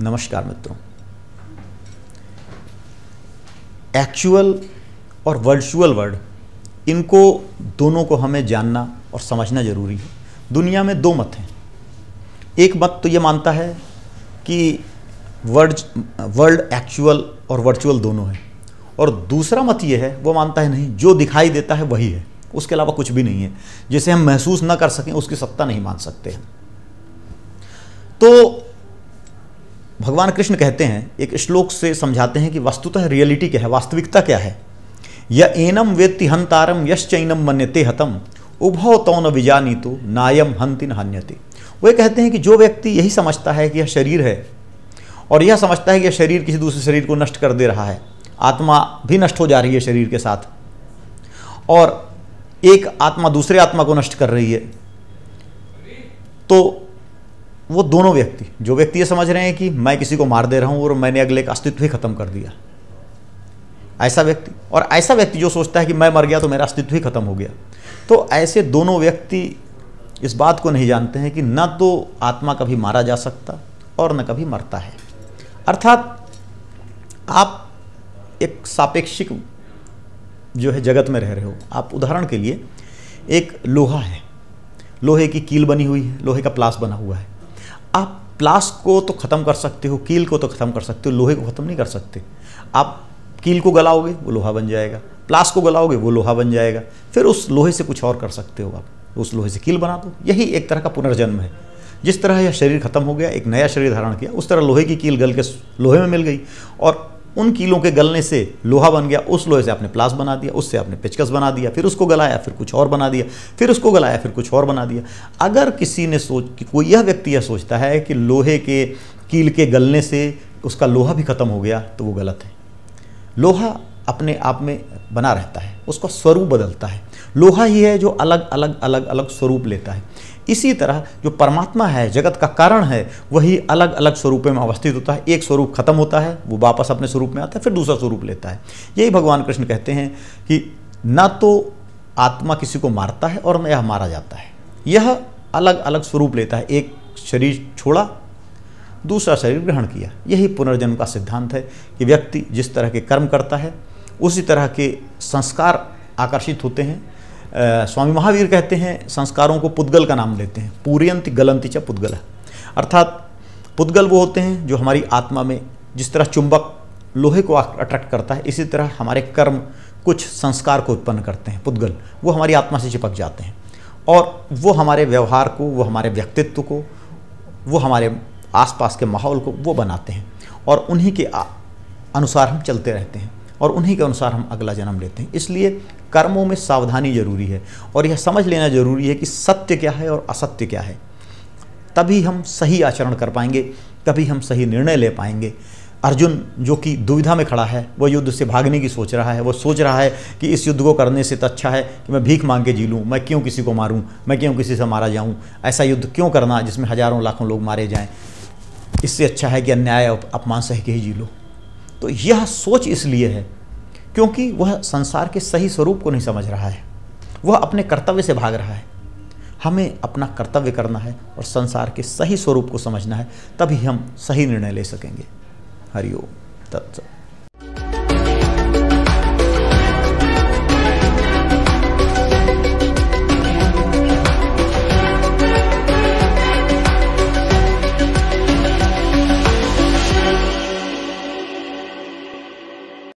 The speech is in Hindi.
नमस्कार मित्रों एक्चुअल और वर्चुअल वर्ड इनको दोनों को हमें जानना और समझना ज़रूरी है दुनिया में दो मत हैं एक मत तो ये मानता है कि वर्ड वर्ल्ड एक्चुअल और वर्चुअल दोनों है और दूसरा मत ये है वो मानता है नहीं जो दिखाई देता है वही है उसके अलावा कुछ भी नहीं है जिसे हम महसूस ना कर सकें उसकी सत्ता नहीं मान सकते हैं तो भगवान कृष्ण कहते हैं एक श्लोक से समझाते हैं कि वस्तुतः रियलिटी क्या है वास्तविकता क्या है य एनम वेत्ति हंतारम यश्चनम मन्यते हतम उभव तो न विजानी तो नायम हंति न हन्यते वे कहते हैं कि जो व्यक्ति यही समझता है कि यह शरीर है और यह समझता है कि यह शरीर किसी दूसरे शरीर को नष्ट कर दे रहा है आत्मा भी नष्ट हो जा रही है शरीर के साथ और एक आत्मा दूसरे आत्मा को नष्ट कर रही है तो वो दोनों व्यक्ति जो व्यक्ति ये समझ रहे हैं कि मैं किसी को मार दे रहा हूँ और मैंने अगले का अस्तित्व ही खत्म कर दिया ऐसा व्यक्ति और ऐसा व्यक्ति जो सोचता है कि मैं मर गया तो मेरा अस्तित्व ही खत्म हो गया तो ऐसे दोनों व्यक्ति इस बात को नहीं जानते हैं कि न तो आत्मा कभी मारा जा सकता और न कभी मरता है अर्थात आप एक सापेक्षिक जो है जगत में रह रहे हो आप उदाहरण के लिए एक लोहा है लोहे की कील बनी हुई है लोहे का प्लास बना हुआ है आप प्लास्क को तो ख़त्म कर सकते हो कील को तो ख़त्म कर सकते हो लोहे को ख़त्म नहीं कर सकते आप कील को गलाओगे वो लोहा बन जाएगा प्लास्क को गलाओगे वो लोहा बन जाएगा फिर उस लोहे से कुछ और कर सकते हो आप उस लोहे से कील बना दो यही एक तरह का पुनर्जन्म है जिस तरह यह शरीर खत्म हो गया एक नया शरीर धारण किया उस तरह लोहे की कील गल के लोहे में मिल गई और उन कीलों के गलने से लोहा बन गया उस लोहे से आपने प्लास बना दिया उससे आपने पिचकस बना दिया फिर उसको गलाया फिर कुछ और बना दिया फिर उसको गलाया फिर कुछ और बना दिया अगर किसी ने सोच कि कोई यह व्यक्ति यह सोचता है कि लोहे के कील के गलने से उसका लोहा भी ख़त्म हो गया तो वो गलत है लोहा अपने आप में बना रहता है उसका स्वरूप बदलता है लोहा ही है जो अलग अलग अलग अलग स्वरूप लेता है इसी तरह जो परमात्मा है जगत का कारण है वही अलग अलग स्वरूप में अवस्थित होता है एक स्वरूप खत्म होता है वो वापस अपने स्वरूप में आता है फिर दूसरा स्वरूप लेता है यही भगवान कृष्ण कहते हैं कि न तो आत्मा किसी को मारता है और न यह मारा जाता है यह अलग अलग स्वरूप लेता है एक शरीर छोड़ा दूसरा शरीर ग्रहण किया यही पुनर्जन्म का सिद्धांत है कि व्यक्ति जिस तरह के कर्म करता है उसी तरह के संस्कार आकर्षित होते हैं स्वामी महावीर कहते हैं संस्कारों को पुद्गल का नाम लेते हैं पूर्यंत गलंति च पुद्गल अर्थात पुद्गल वो होते हैं जो हमारी आत्मा में जिस तरह चुंबक लोहे को अट्रैक्ट करता है इसी तरह हमारे कर्म कुछ संस्कार को उत्पन्न करते हैं पुद्गल वो हमारी आत्मा से चिपक जाते हैं और वो हमारे व्यवहार को वो हमारे व्यक्तित्व को वो हमारे आसपास के माहौल को वो बनाते हैं और उन्हीं के अनुसार हम चलते रहते हैं और उन्हीं के अनुसार हम अगला जन्म लेते हैं इसलिए कर्मों में सावधानी जरूरी है और यह समझ लेना जरूरी है कि सत्य क्या है और असत्य क्या है तभी हम सही आचरण कर पाएंगे तभी हम सही निर्णय ले पाएंगे अर्जुन जो कि दुविधा में खड़ा है वो युद्ध से भागने की सोच रहा है वो सोच रहा है कि इस युद्ध को करने से तो अच्छा है कि मैं भीख मांग के जी लूँ मैं क्यों किसी को मारूँ मैं क्यों किसी से मारा जाऊँ ऐसा युद्ध क्यों करना जिसमें हजारों लाखों लोग मारे जाएँ इससे अच्छा है कि अन्याय अपमान सह के ही जी लो तो यह सोच इसलिए है क्योंकि वह संसार के सही स्वरूप को नहीं समझ रहा है वह अपने कर्तव्य से भाग रहा है हमें अपना कर्तव्य करना है और संसार के सही स्वरूप को समझना है तभी हम सही निर्णय ले सकेंगे हरिओम तत्सत